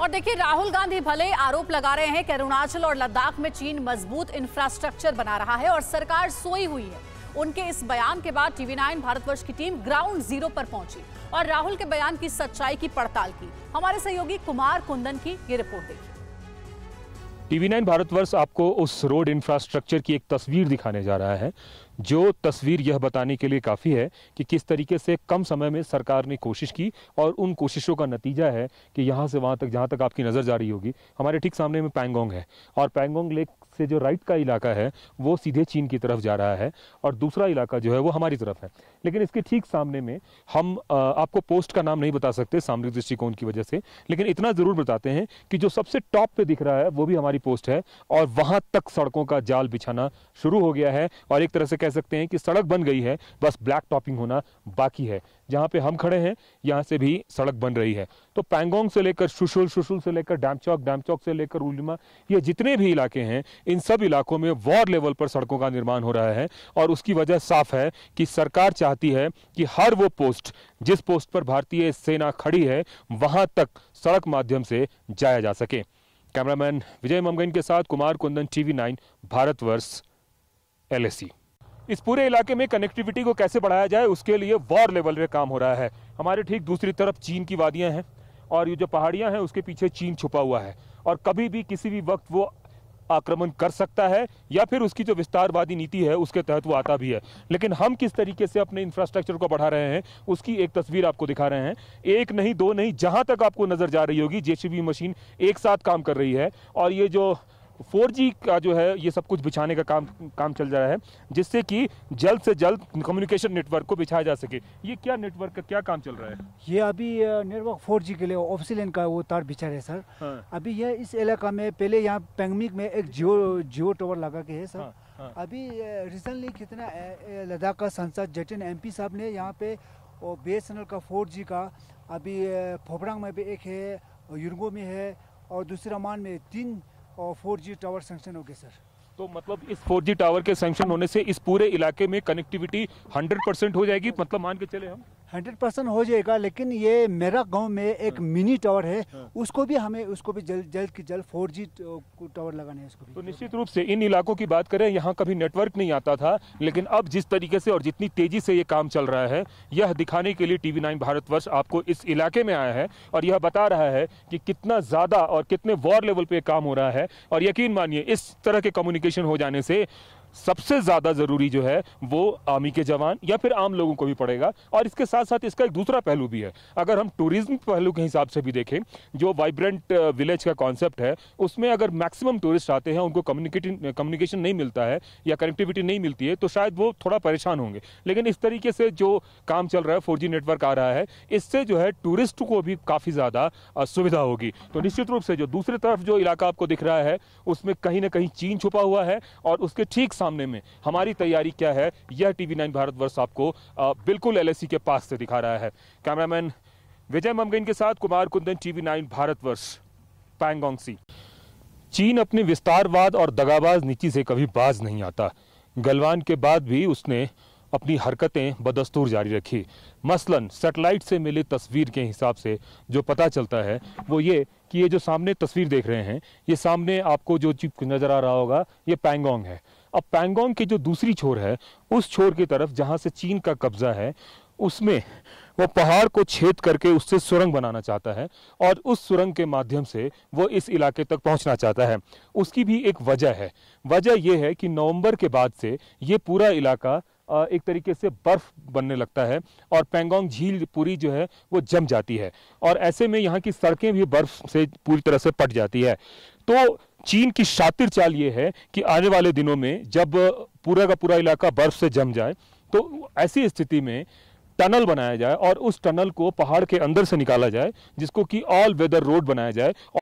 और देखिए राहुल गांधी भले आरोप लगा रहे हैं कि अरुणाचल और लद्दाख में चीन मजबूत इंफ्रास्ट्रक्चर बना रहा है और सरकार सोई हुई है उनके इस बयान के बाद टीवी नाइन भारतवर्ष की टीम ग्राउंड जीरो पर पहुंची और राहुल के बयान की सच्चाई की पड़ताल की हमारे सहयोगी कुमार कुंदन की ये रिपोर्ट देखिए टीवी नाइन भारतवर्ष आपको उस रोड इंफ्रास्ट्रक्चर की एक तस्वीर दिखाने जा रहा है जो तस्वीर यह बताने के लिए काफ़ी है कि किस तरीके से कम समय में सरकार ने कोशिश की और उन कोशिशों का नतीजा है कि यहाँ से वहाँ तक जहाँ तक आपकी नज़र जा रही होगी हमारे ठीक सामने में पैंगोंग है और पैंगोंग लेक से जो राइट का इलाका है वो सीधे चीन की तरफ जा रहा है और दूसरा इलाका जो है वो हमारी तरफ है लेकिन इसके ठीक सामने में हम आपको पोस्ट का नाम नहीं बता सकते सामरिक दृष्टिकोण की वजह से लेकिन इतना ज़रूर बताते हैं कि जो सबसे टॉप पे दिख रहा है वो भी हमारी पोस्ट है और वहाँ तक सड़कों का जाल बिछाना शुरू हो गया है और एक तरह से कह कह सकते हैं कि सड़क बन गई है बस ब्लैक टॉपिंग होना बाकी है जहाँ पे हम खड़े हैं यहाँ से भी सड़क बन रही है तो पैंगोंग से लेकर सुशुल सुशुल से लेकर डैमचौक डैमचौक से लेकर उलिमा ये जितने भी इलाके हैं इन सब इलाकों में वार लेवल पर सड़कों का निर्माण हो रहा है और उसकी वजह साफ है कि सरकार चाहती है कि हर वो पोस्ट जिस पोस्ट पर भारतीय सेना खड़ी है वहाँ तक सड़क माध्यम से जाया जा सके कैमरामैन विजय ममगन के साथ Kumar Kundan TV nine Bharatvarsh LAC इस पूरे इलाके में कनेक्टिविटी को कैसे बढ़ाया जाए उसके लिए वॉर लेवल पे काम हो रहा है हमारे ठीक दूसरी तरफ चीन की वादियां हैं और ये जो पहाड़ियां हैं उसके पीछे चीन छुपा हुआ है और कभी भी किसी भी वक्त वो आक्रमण कर सकता है या फिर उसकी जो विस्तारवादी नीति है उसके तहत वो आता भी है लेकिन हम किस तरीके से अपने इंफ्रास्ट्रक्चर को बढ़ा रहे हैं उसकी एक तस्वीर आपको दिखा रहे हैं एक नहीं दो नहीं जहां तक आपको नजर जा रही होगी जेसीबी मशीन एक साथ काम कर रही है और ये जो फोर का जो है ये सब कुछ बिछाने का काम काम चल रहा है जिससे कि जल्द से जल्द कम्युनिकेशन नेटवर्क को बिछाया जा सके ये क्या नेटवर्क का क्या काम चल रहा है ये अभी नेटवर्क फोर के लिए ऑफिसिलेन का वो तार बिछा रहे सर हाँ। अभी यह इस इलाका में पहले यहाँ पेंगमिक में एक जियो जियो टावर लगा के है सर हाँ। हाँ। अभी रिसेंटली कितना लद्दाख का सांसद जटिन एम साहब ने यहाँ पे बी एस का फोर का अभी फोपड़ांग में भी एक है युर्गो में है और दूसरा मान में तीन और फोर जी टावर सेंक्शन हो गए सर तो मतलब इस 4G टावर के सेंक्शन होने से इस पूरे इलाके में कनेक्टिविटी 100 परसेंट हो जाएगी मतलब मान के चले हम हंड्रेड परसेंट हो जाएगा लेकिन ये मेरा गांव में एक हाँ। मिनी टावर है हाँ। उसको भी हमें उसको भी जल्द जल्द की जल्द फोर जी टावर लगाने हैं उसको भी। तो निश्चित रूप से इन इलाकों की बात करें यहाँ कभी नेटवर्क नहीं आता था लेकिन अब जिस तरीके से और जितनी तेजी से ये काम चल रहा है यह दिखाने के लिए टीवी नाइन भारतवर्ष आपको इस इलाके में आया है और यह बता रहा है कि कितना ज़्यादा और कितने वॉर लेवल पर काम हो रहा है और यकीन मानिए इस तरह के कम्युनिकेशन हो जाने से सबसे ज़्यादा ज़रूरी जो है वो आर्मी के जवान या फिर आम लोगों को भी पड़ेगा और इसके साथ साथ इसका एक दूसरा पहलू भी है अगर हम टूरिज्म पहलू के हिसाब से भी देखें जो वाइब्रेंट विलेज का कॉन्सेप्ट है उसमें अगर मैक्सिमम टूरिस्ट आते हैं उनको कम्युनिकेटिंग कम्युनिकेशन नहीं मिलता है या कनेक्टिविटी नहीं मिलती है तो शायद वो थोड़ा परेशान होंगे लेकिन इस तरीके से जो काम चल रहा है फोर नेटवर्क आ रहा है इससे जो है टूरिस्ट को भी काफ़ी ज़्यादा सुविधा होगी तो निश्चित रूप से जो दूसरी तरफ जो इलाका आपको दिख रहा है उसमें कहीं ना कहीं चीन छुपा हुआ है और उसके ठीक सामने में हमारी तैयारी क्या है यह टीवी नाइन भारतवर्ष आपको बिल्कुल एलएसी के पास से दिखा रहा है कैमरामैन विजय ममगन के साथ कुमार कुंदन टीवी नाइन भारतवर्ष पैंगोंगसी चीन अपने विस्तारवाद और दगाबाज नीति से कभी बाज नहीं आता गलवान के बाद भी उसने अपनी हरकतें बदस्तूर जारी रखी मसलन सेटेलाइट से मिली तस्वीर के हिसाब से जो पता चलता है वो ये कि ये जो सामने तस्वीर देख रहे हैं ये सामने आपको जो चिप नज़र आ रहा होगा ये पैंगोंग है अब पैंगोंग की जो दूसरी छोर है उस छोर की तरफ जहाँ से चीन का कब्जा है उसमें वो पहाड़ को छेद करके उससे सुरंग बनाना चाहता है और उस सुरंग के माध्यम से वो इस इलाके तक पहुंचना चाहता है उसकी भी एक वजह है वजह यह है कि नवंबर के बाद से ये पूरा इलाका एक तरीके से बर्फ बनने लगता है और पेंगोंग झील पूरी जो है वो जम जाती है और ऐसे में यहाँ की सड़कें भी बर्फ से पूरी तरह से पट जाती है तो चीन की शातिर चाल ये है कि आने वाले दिनों में जब पूरा का पूरा इलाका बर्फ से जम जाए तो ऐसी स्थिति में टनल बनाया जाए और उस टनल को पहाड़ के अंदर से निकाला जाए जिसको कि ऑल वेदर रोड बनाया जाए